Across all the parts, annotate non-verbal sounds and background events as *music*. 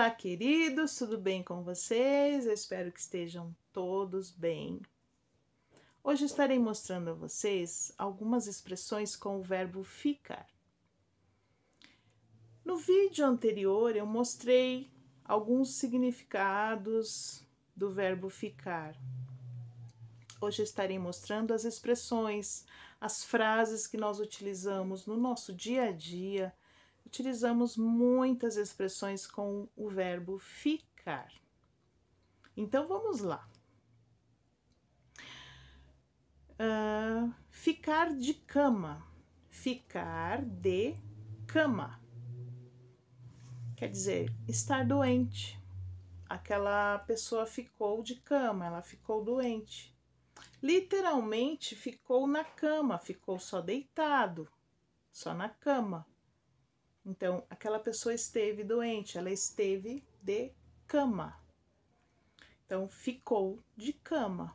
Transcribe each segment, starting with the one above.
Olá, queridos, tudo bem com vocês? Eu espero que estejam todos bem. Hoje estarei mostrando a vocês algumas expressões com o verbo ficar. No vídeo anterior eu mostrei alguns significados do verbo ficar. Hoje estarei mostrando as expressões, as frases que nós utilizamos no nosso dia a dia utilizamos muitas expressões com o verbo ficar. Então vamos lá. Uh, ficar de cama. Ficar de cama. Quer dizer, estar doente. Aquela pessoa ficou de cama, ela ficou doente. Literalmente ficou na cama, ficou só deitado, só na cama. Então, aquela pessoa esteve doente, ela esteve de cama. Então, ficou de cama.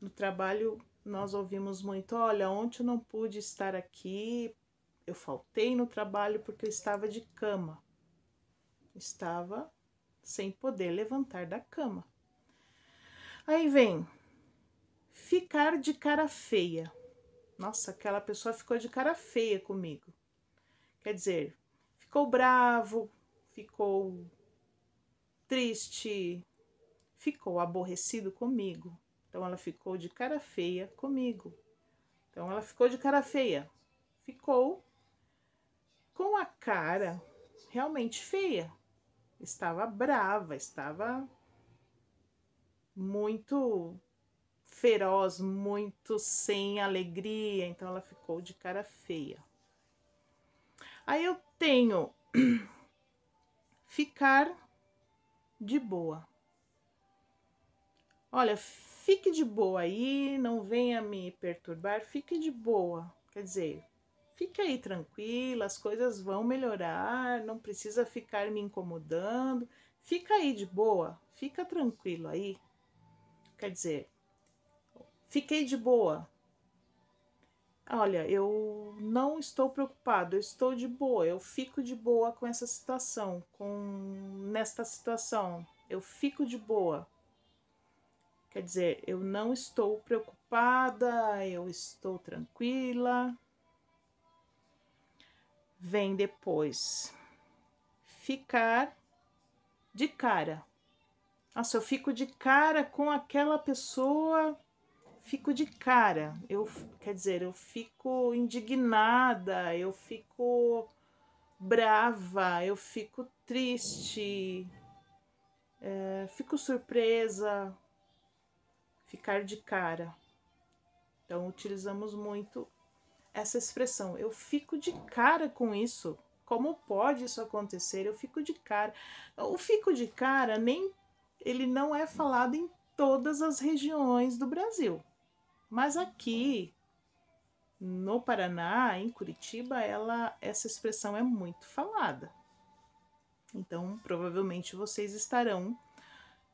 No trabalho, nós ouvimos muito: olha, ontem eu não pude estar aqui, eu faltei no trabalho porque eu estava de cama. Estava sem poder levantar da cama. Aí vem ficar de cara feia. Nossa, aquela pessoa ficou de cara feia comigo. Quer dizer, ficou bravo, ficou triste, ficou aborrecido comigo. Então ela ficou de cara feia comigo. Então ela ficou de cara feia. Ficou com a cara realmente feia. Estava brava, estava muito feroz, muito sem alegria, então ela ficou de cara feia. Aí eu tenho *clears throat* ficar de boa. Olha, fique de boa aí, não venha me perturbar, fique de boa. Quer dizer, fique aí tranquila, as coisas vão melhorar, não precisa ficar me incomodando. Fica aí de boa, fica tranquilo aí. Quer dizer, fiquei de boa, olha, eu não estou preocupado, eu estou de boa, eu fico de boa com essa situação, com nesta situação, eu fico de boa. Quer dizer, eu não estou preocupada, eu estou tranquila. Vem depois ficar de cara. Nossa, eu fico de cara com aquela pessoa fico de cara. Eu, quer dizer, eu fico indignada, eu fico brava, eu fico triste, é, fico surpresa, ficar de cara. Então utilizamos muito essa expressão. Eu fico de cara com isso. Como pode isso acontecer? Eu fico de cara. O fico de cara nem ele não é falado em todas as regiões do Brasil. Mas aqui no Paraná, em Curitiba, ela essa expressão é muito falada. Então, provavelmente vocês estarão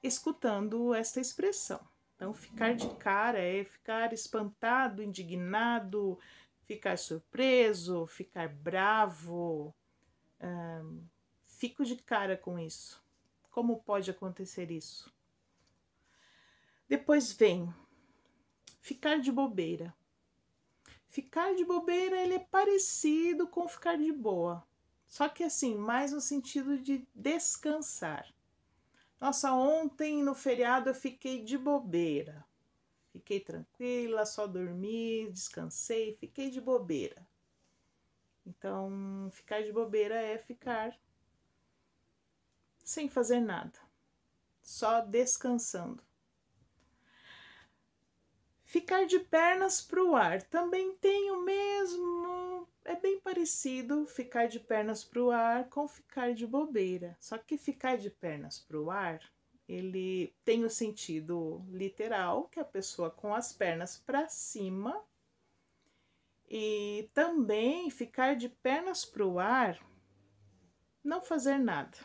escutando esta expressão. Então, ficar de cara é ficar espantado, indignado, ficar surpreso, ficar bravo. fico de cara com isso. Como pode acontecer isso? Depois vem Ficar de bobeira. Ficar de bobeira ele é parecido com ficar de boa, só que assim, mais no sentido de descansar. Nossa, ontem no feriado eu fiquei de bobeira. Fiquei tranquila, só dormi, descansei, fiquei de bobeira. Então, ficar de bobeira é ficar sem fazer nada, só descansando. Ficar de pernas para o ar também tem o mesmo. É bem parecido ficar de pernas para o ar com ficar de bobeira. Só que ficar de pernas para o ar ele tem o sentido literal, que é a pessoa com as pernas para cima, e também ficar de pernas para o ar, não fazer nada.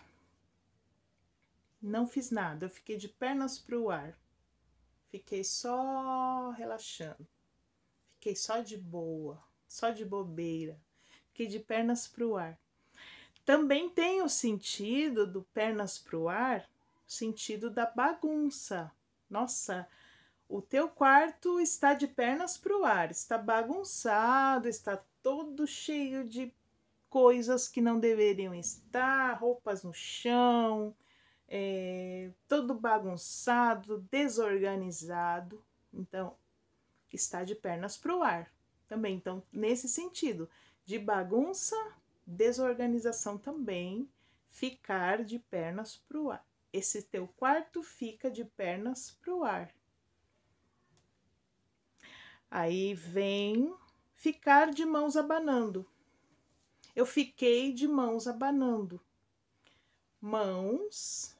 Não fiz nada, eu fiquei de pernas para o ar. Fiquei só relaxando. Fiquei só de boa, só de bobeira. Fiquei de pernas para o ar. Também tem o sentido do pernas para o ar, sentido da bagunça. Nossa, o teu quarto está de pernas para o ar, está bagunçado, está todo cheio de coisas que não deveriam estar, roupas no chão, é, todo bagunçado, desorganizado, então está de pernas para o ar também. Então, nesse sentido, de bagunça, desorganização também, ficar de pernas para o ar. Esse teu quarto fica de pernas para o ar. Aí vem ficar de mãos abanando. Eu fiquei de mãos abanando. Mãos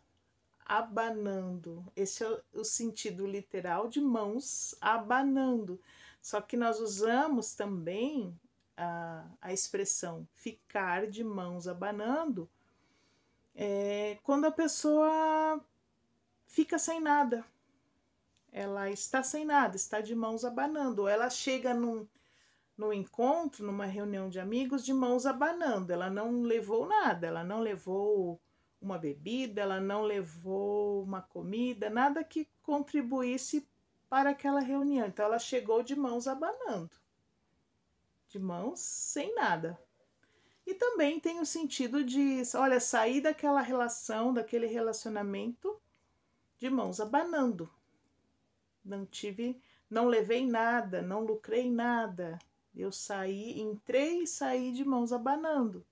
abanando. Esse é o sentido literal de mãos abanando. Só que nós usamos também a, a expressão ficar de mãos abanando é, quando a pessoa fica sem nada. Ela está sem nada, está de mãos abanando. Ou ela chega num, no encontro, numa reunião de amigos, de mãos abanando. Ela não levou nada, ela não levou uma bebida, ela não levou uma comida, nada que contribuísse para aquela reunião. Então ela chegou de mãos abanando, de mãos sem nada. E também tem o sentido de, olha, sair daquela relação, daquele relacionamento de mãos abanando. Não tive, não levei nada, não lucrei nada. Eu saí, entrei e saí de mãos abanando.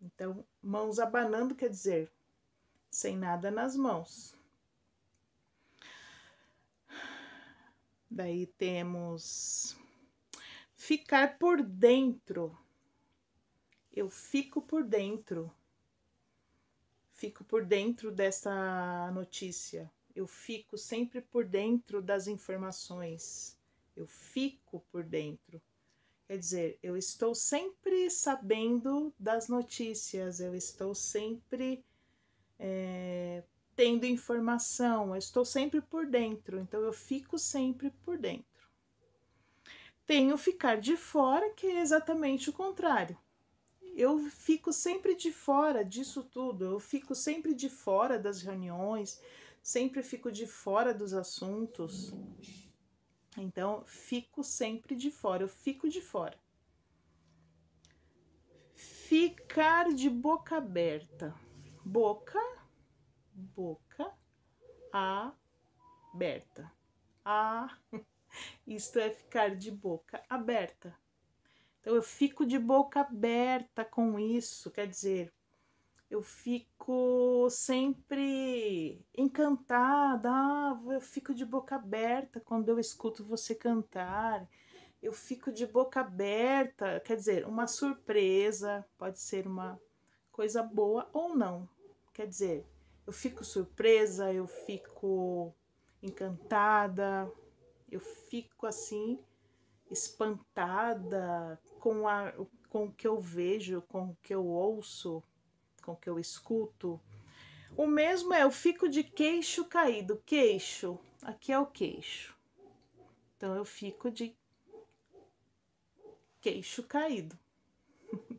Então, mãos abanando quer dizer sem nada nas mãos. Daí temos ficar por dentro. Eu fico por dentro. Fico por dentro dessa notícia. Eu fico sempre por dentro das informações. Eu fico por dentro. Quer dizer, eu estou sempre sabendo das notícias, eu estou sempre é, tendo informação, eu estou sempre por dentro, então eu fico sempre por dentro. Tenho ficar de fora, que é exatamente o contrário. Eu fico sempre de fora disso tudo, eu fico sempre de fora das reuniões, sempre fico de fora dos assuntos. Então, fico sempre de fora, eu fico de fora. Ficar de boca aberta. Boca, boca aberta. Ah, *laughs* isto é ficar de boca aberta. Então, eu fico de boca aberta com isso, quer dizer, eu fico sempre encantada, ah, eu fico de boca aberta quando eu escuto você cantar. Eu fico de boca aberta, quer dizer, uma surpresa, pode ser uma coisa boa ou não. Quer dizer, eu fico surpresa, eu fico encantada, eu fico assim espantada com, a, com o que eu vejo, com o que eu ouço, com que eu escuto. O mesmo é eu fico de queixo caído. Queixo, aqui é o queixo. Então eu fico de queixo caído. *laughs*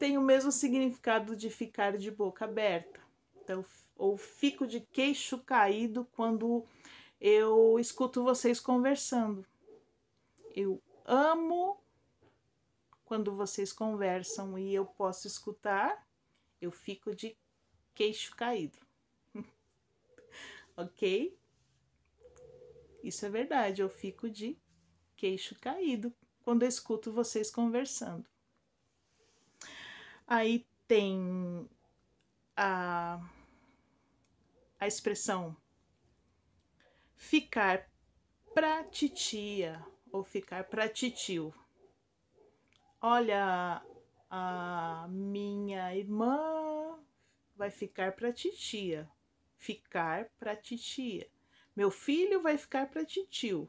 Tem o mesmo significado de ficar de boca aberta. Então, ou fico de queixo caído quando eu escuto vocês conversando. Eu amo quando vocês conversam e eu posso escutar eu fico de queixo caído. *laughs* ok? Isso é verdade, eu fico de queixo caído quando eu escuto vocês conversando. Aí tem a, a expressão ficar pra titia ou ficar pra titio. Olha, a minha irmã vai ficar para titia. Ficar para titia. Meu filho vai ficar para titio.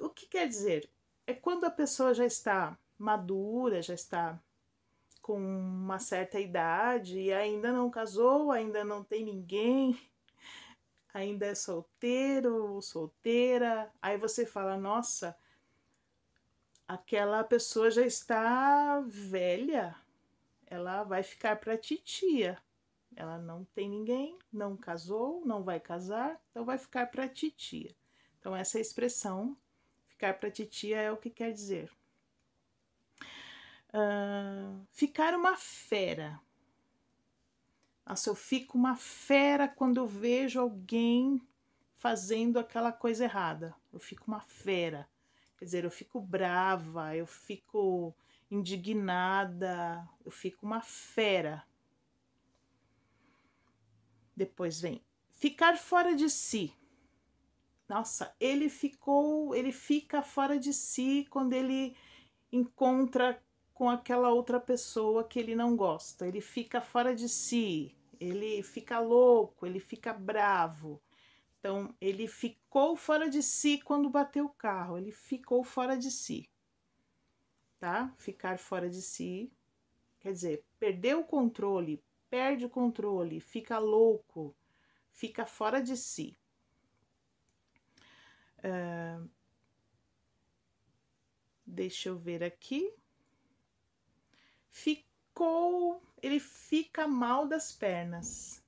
O que quer dizer? É quando a pessoa já está madura, já está com uma certa idade e ainda não casou, ainda não tem ninguém, ainda é solteiro ou solteira. Aí você fala: Nossa, aquela pessoa já está velha, ela vai ficar para titia. Ela não tem ninguém, não casou, não vai casar, então vai ficar para titia. Então essa expressão ficar para titia é o que quer dizer. Uh, ficar uma fera. Nossa, eu fico uma fera quando eu vejo alguém fazendo aquela coisa errada. Eu fico uma fera. Quer dizer, eu fico brava, eu fico indignada, eu fico uma fera. Depois vem ficar fora de si. Nossa, ele ficou, ele fica fora de si quando ele encontra com aquela outra pessoa que ele não gosta. Ele fica fora de si, ele fica louco, ele fica bravo, então, ele ficou fora de si quando bateu o carro, ele ficou fora de si. Tá? Ficar fora de si quer dizer, perdeu o controle, perde o controle, fica louco, fica fora de si. Uh, deixa eu ver aqui. Ficou, ele fica mal das pernas.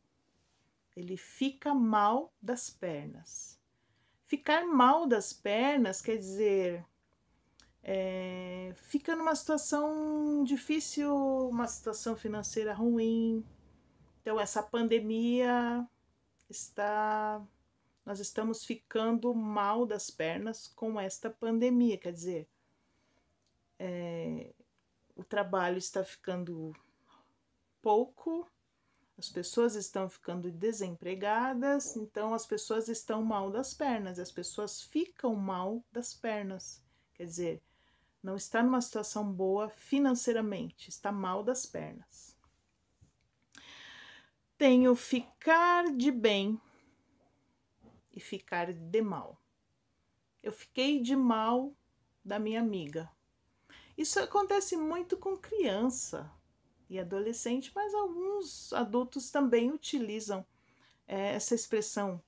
Ele fica mal das pernas. Ficar mal das pernas quer dizer é, fica numa situação difícil, uma situação financeira ruim. Então essa pandemia está nós estamos ficando mal das pernas com esta pandemia, quer dizer, é, o trabalho está ficando pouco, as pessoas estão ficando desempregadas, então as pessoas estão mal das pernas, as pessoas ficam mal das pernas. Quer dizer, não está numa situação boa financeiramente, está mal das pernas. Tenho ficar de bem e ficar de mal. Eu fiquei de mal da minha amiga. Isso acontece muito com criança e adolescente, mas alguns adultos também utilizam é, essa expressão.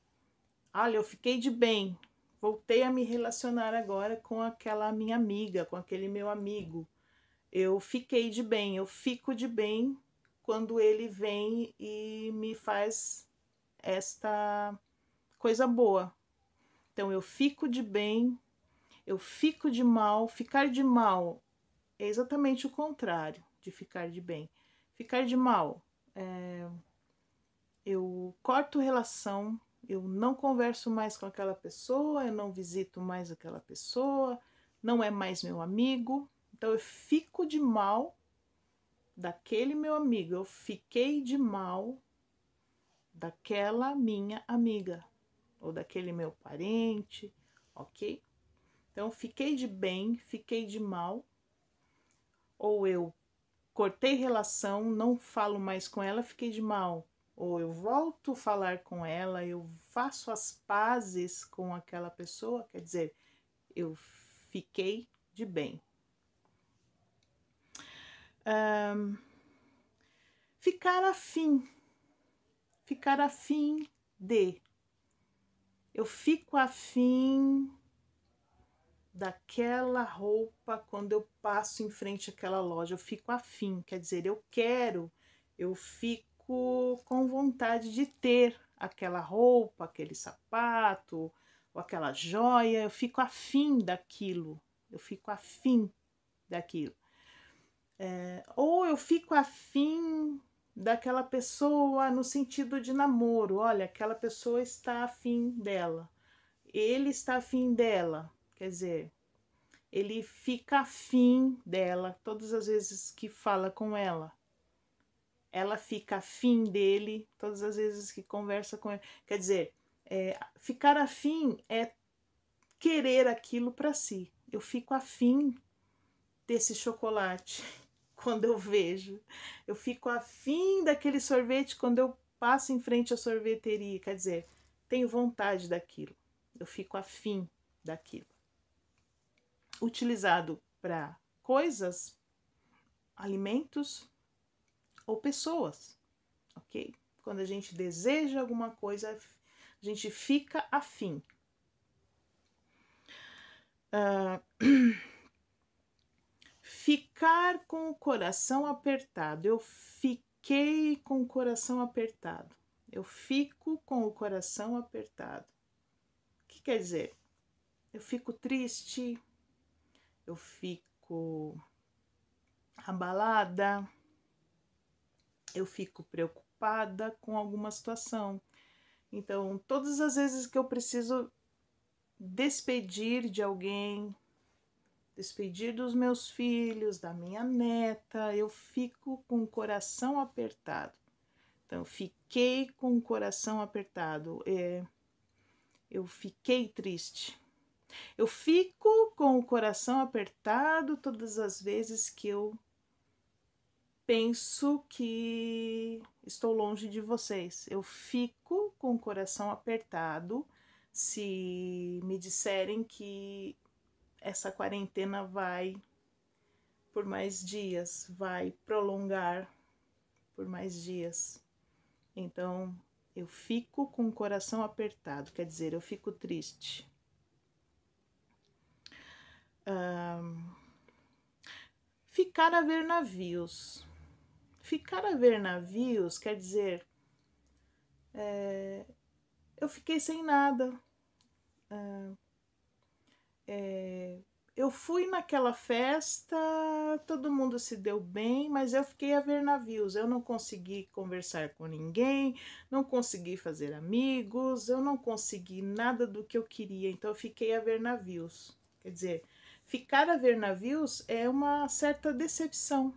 Olha, eu fiquei de bem, voltei a me relacionar agora com aquela minha amiga, com aquele meu amigo. Eu fiquei de bem, eu fico de bem quando ele vem e me faz esta coisa boa. Então eu fico de bem, eu fico de mal. Ficar de mal é exatamente o contrário de ficar de bem. Ficar de mal. É, eu corto relação, eu não converso mais com aquela pessoa, eu não visito mais aquela pessoa, não é mais meu amigo. Então eu fico de mal daquele meu amigo, eu fiquei de mal daquela minha amiga ou daquele meu parente, ok? Então fiquei de bem, fiquei de mal, ou eu cortei relação, não falo mais com ela, fiquei de mal. Ou eu volto a falar com ela, eu faço as pazes com aquela pessoa, quer dizer, eu fiquei de bem. Um, ficar afim. Ficar afim de. Eu fico afim daquela roupa quando eu passo em frente àquela loja. Eu fico afim, quer dizer, eu quero, eu fico com vontade de ter aquela roupa, aquele sapato, ou aquela joia, eu fico afim daquilo, eu fico afim daquilo. É, ou eu fico afim daquela pessoa no sentido de namoro, olha, aquela pessoa está afim dela, ele está afim dela, Quer dizer, ele fica afim dela todas as vezes que fala com ela. Ela fica afim dele todas as vezes que conversa com ele. Quer dizer, é, ficar afim é querer aquilo para si. Eu fico afim desse chocolate *laughs* quando eu vejo. Eu fico afim daquele sorvete quando eu passo em frente à sorveteria. Quer dizer, tenho vontade daquilo. Eu fico afim daquilo utilizado para coisas, alimentos ou pessoas, ok? Quando a gente deseja alguma coisa, a gente fica afim. Uh, *clears throat* ficar com o coração apertado. Eu fiquei com o coração apertado. Eu fico com o coração apertado. O que quer dizer? Eu fico triste, eu fico abalada, eu fico preocupada com alguma situação. Então, todas as vezes que eu preciso despedir de alguém, despedir dos meus filhos, da minha neta, eu fico com o coração apertado. Então, fiquei com o coração apertado. É, eu fiquei triste. Eu fico com o coração apertado todas as vezes que eu penso que estou longe de vocês. Eu fico com o coração apertado se me disserem que essa quarentena vai por mais dias, vai prolongar por mais dias. Então, eu fico com o coração apertado, quer dizer, eu fico triste ficar a ver navios. Ficar a ver navios quer dizer é, eu fiquei sem nada. É, eu fui naquela festa, todo mundo se deu bem, mas eu fiquei a ver navios. Eu não consegui conversar com ninguém, não consegui fazer amigos, eu não consegui nada do que eu queria, então eu fiquei a ver navios. Quer dizer, ficar a ver navios é uma certa decepção.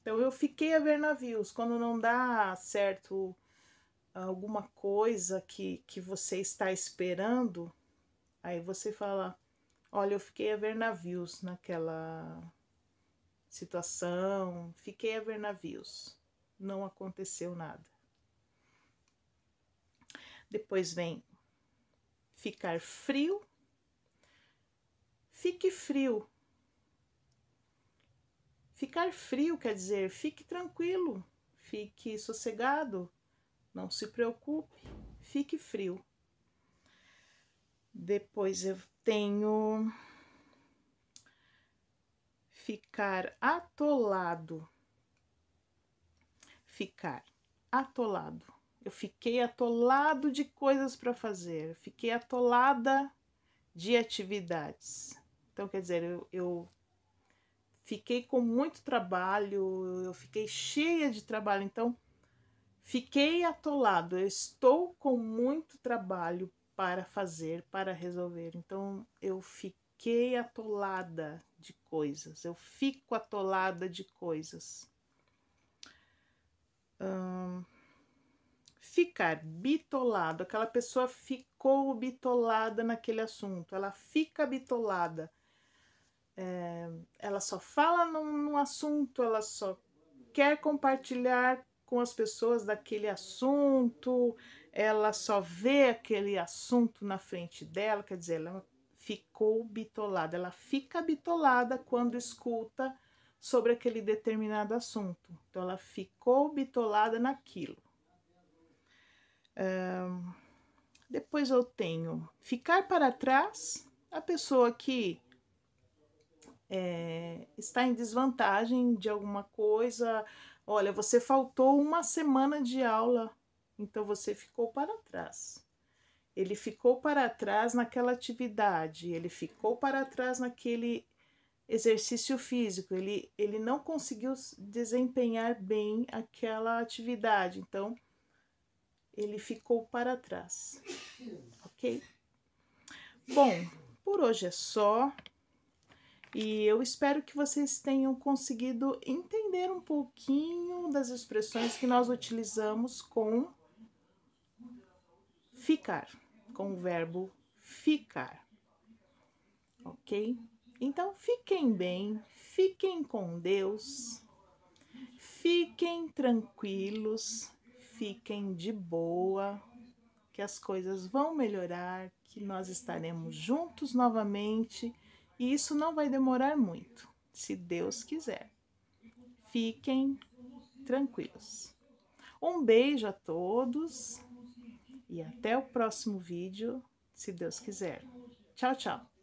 Então eu fiquei a ver navios. Quando não dá certo alguma coisa que, que você está esperando, aí você fala, olha, eu fiquei a ver navios naquela situação, fiquei a ver navios. Não aconteceu nada. Depois vem ficar frio Fique frio. Ficar frio quer dizer fique tranquilo, fique sossegado, não se preocupe, fique frio. Depois eu tenho ficar atolado. Ficar atolado. Eu fiquei atolado de coisas para fazer, fiquei atolada de atividades. Então, quer dizer, eu, eu fiquei com muito trabalho, eu fiquei cheia de trabalho, então fiquei atolado. Eu estou com muito trabalho para fazer, para resolver. Então eu fiquei atolada de coisas, eu fico atolada de coisas. Hum, ficar bitolado, aquela pessoa ficou bitolada naquele assunto, ela fica bitolada é, ela só fala num, num assunto, ela só quer compartilhar com as pessoas daquele assunto, ela só vê aquele assunto na frente dela, quer dizer, ela ficou bitolada, ela fica bitolada quando escuta sobre aquele determinado assunto. Então, ela ficou bitolada naquilo. Um, é, depois eu tenho ficar para trás, a pessoa que é, está em desvantagem de alguma coisa. Olha, você faltou uma semana de aula, então você ficou para trás. Ele ficou para trás naquela atividade, ele ficou para trás naquele exercício físico, ele, ele não conseguiu desempenhar bem aquela atividade, então ele ficou para trás. Ok? Bom, por hoje é só. E eu espero que vocês tenham conseguido entender um pouquinho das expressões que nós utilizamos com ficar, com o verbo ficar. Ok? Então, fiquem bem, fiquem com Deus, fiquem tranquilos, fiquem de boa, que as coisas vão melhorar, que nós estaremos juntos novamente e isso não vai demorar muito, se Deus quiser. Fiquem tranquilos. Um beijo a todos e até o próximo vídeo, se Deus quiser. Tchau, tchau.